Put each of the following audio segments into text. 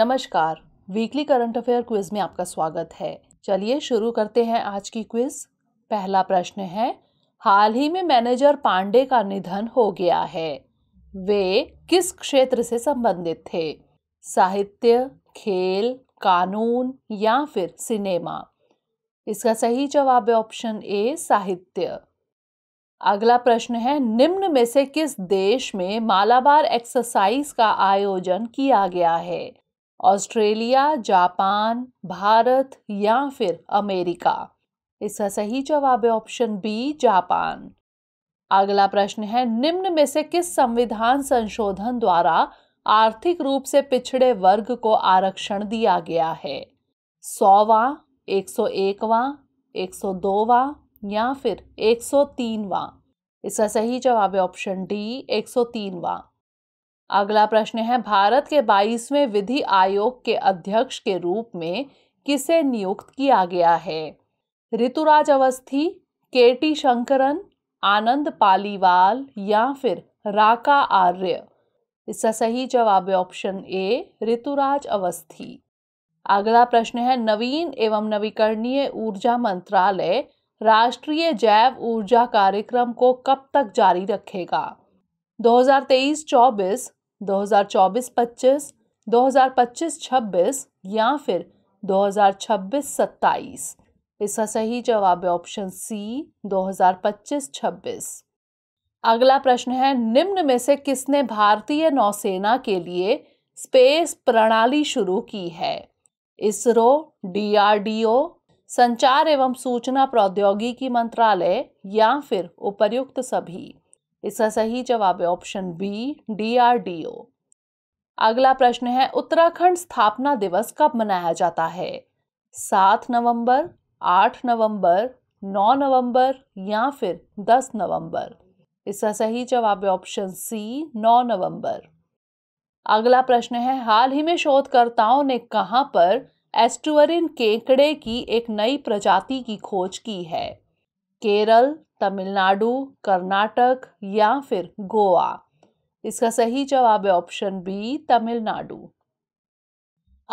नमस्कार weekly current affair quiz में आपका स्वागत है चलिए शुरू करते हैं आज की क्विज पहला प्रश्न है हाल ही में मैनेजर पांडे का निधन हो गया है वे किस क्षेत्र से संबंधित थे साहित्य खेल कानून या फिर सिनेमा इसका सही जवाब है ऑप्शन ए साहित्य अगला प्रश्न है निम्न में से किस देश में मालाबार एक्सरसाइज का आयोजन किया गया है ऑस्ट्रेलिया जापान भारत या फिर अमेरिका इसका सही जवाब है ऑप्शन बी जापान अगला प्रश्न है निम्न में से किस संविधान संशोधन द्वारा आर्थिक रूप से पिछड़े वर्ग को आरक्षण दिया गया है सौवा एक सौ एकवा एक सौ दोवा या फिर एक सौ तीनवा इसका सही जवाब है ऑप्शन डी एक सौ तीनवा अगला प्रश्न है भारत के 22वें विधि आयोग के अध्यक्ष के रूप में किसे नियुक्त किया गया है ऋतुराज अवस्थी के टी शंकरन आनंद पालीवाल या फिर राका आर्य इसका सही जवाब है ऑप्शन ए ऋतुराज अवस्थी अगला प्रश्न है नवीन एवं नवीकरणीय ऊर्जा मंत्रालय राष्ट्रीय जैव ऊर्जा कार्यक्रम को कब तक जारी रखेगा 2023-24 2024-25, 2025-26 या फिर 2026-27 इसका सही जवाब है ऑप्शन सी 2025-26 अगला प्रश्न है निम्न में से किसने भारतीय नौसेना के लिए स्पेस प्रणाली शुरू की है इसरो डीआरडीओ संचार एवं सूचना प्रौद्योगिकी मंत्रालय या फिर उपर्युक्त सभी इसका सही जवाब है ऑप्शन बी डीआरडीओ अगला प्रश्न है उत्तराखंड स्थापना दिवस कब मनाया जाता है सात नवंबर आठ नवंबर नौ नवंबर या फिर दस नवंबर इसका सही जवाब है ऑप्शन सी नौ नवंबर अगला प्रश्न है हाल ही में शोधकर्ताओं ने कहाँ पर एस्टुअरिन केकड़े की एक नई प्रजाति की खोज की है केरल तमिलनाडु कर्नाटक या फिर गोवा इसका सही जवाब है ऑप्शन बी तमिलनाडु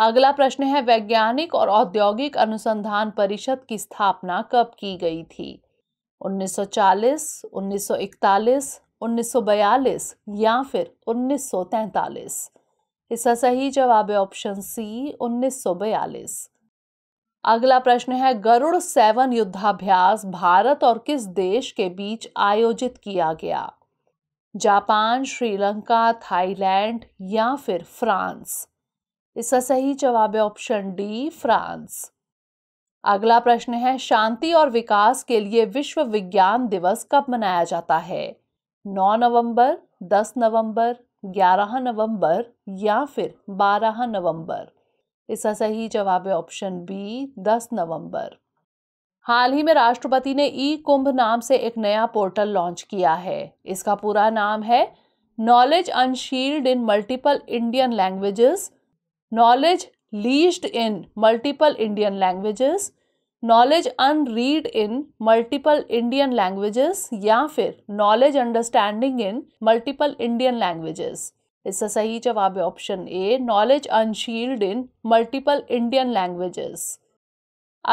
अगला प्रश्न है वैज्ञानिक और औद्योगिक अनुसंधान परिषद की स्थापना कब की गई थी 1940, 1941, 1942 या फिर 1943 इसका सही जवाब है ऑप्शन सी 1942 अगला प्रश्न है गरुड़ सेवन युद्धाभ्यास भारत और किस देश के बीच आयोजित किया गया जापान श्रीलंका थाईलैंड या फिर फ्रांस इसका सही जवाब है ऑप्शन डी फ्रांस अगला प्रश्न है शांति और विकास के लिए विश्व विज्ञान दिवस कब मनाया जाता है 9 नवंबर 10 नवंबर 11 नवंबर या फिर 12 नवंबर इसका सही जवाब है ऑप्शन बी 10 नवंबर हाल ही में राष्ट्रपति ने ई कुंभ नाम से एक नया पोर्टल लॉन्च किया है इसका पूरा नाम है knowledge unshield in multiple Indian languages knowledge leased in multiple Indian languages knowledge unread in multiple Indian languages या फिर knowledge understanding in multiple Indian languages इसका सही जवाब है option A knowledge unshield in multiple Indian languages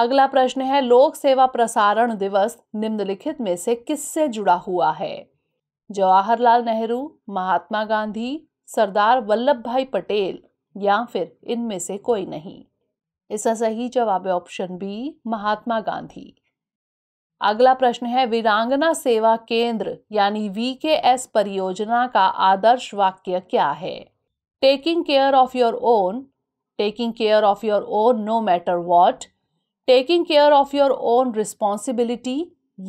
अगला प्रश्न है लोक सेवा प्रसारण दिवस निम्नलिखित में से किससे जुड़ा हुआ है जवाहरलाल नेहरू महात्मा गांधी सरदार वल्लभ भाई पटेल या फिर इनमें से कोई नहीं इसका सही जवाब है ऑप्शन बी महात्मा गांधी अगला प्रश्न है वीरांगना सेवा केंद्र यानी वी के एस परियोजना का आदर्श वाक्य क्या है taking care of your own taking care of your own no matter what taking care of your own responsibility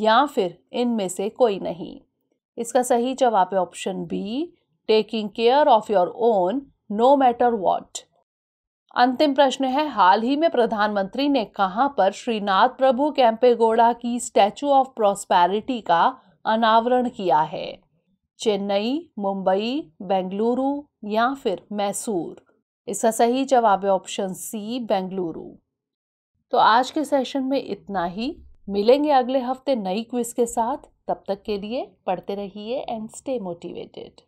या फिर इनमें से कोई नहीं इसका सही जवाब है option B taking care of your own no matter what अंतिम प्रश्न है हाल ही में प्रधानमंत्री ने कहाँ पर श्रीनाथ प्रभु कैंपेगोड़ा की स्टैचू ऑफ प्रॉस्पैरिटी का अनावरण किया है चेन्नई मुंबई बेंगलुरु या फिर मैसूर इसका सही जवाब है ऑप्शन सी बेंगलुरु तो आज के सेशन में इतना ही मिलेंगे अगले हफ्ते नई क्विज के साथ तब तक के लिए पढ़ते रहिए एंड स्टे मोटिवेटेड